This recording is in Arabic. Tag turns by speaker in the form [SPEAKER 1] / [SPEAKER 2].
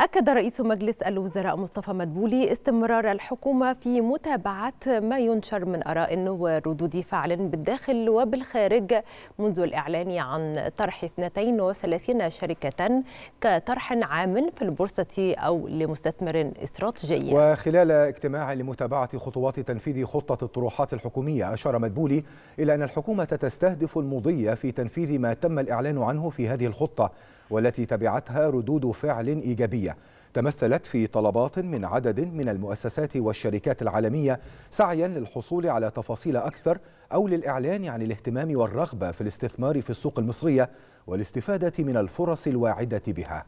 [SPEAKER 1] أكد رئيس مجلس الوزراء مصطفى مدبولي استمرار الحكومة في متابعة ما ينشر من آراء وردود فعل بالداخل وبالخارج منذ الإعلان عن طرح 32 شركة كطرح عام في البورصة أو لمستثمر استراتيجي
[SPEAKER 2] وخلال اجتماع لمتابعة خطوات تنفيذ خطة الطروحات الحكومية أشار مدبولي إلى أن الحكومة تستهدف المضي في تنفيذ ما تم الإعلان عنه في هذه الخطة والتي تبعتها ردود فعل إيجابية تمثلت في طلبات من عدد من المؤسسات والشركات العالمية سعيا للحصول على تفاصيل أكثر أو للإعلان عن الاهتمام والرغبة في الاستثمار في السوق المصرية والاستفادة من الفرص الواعدة بها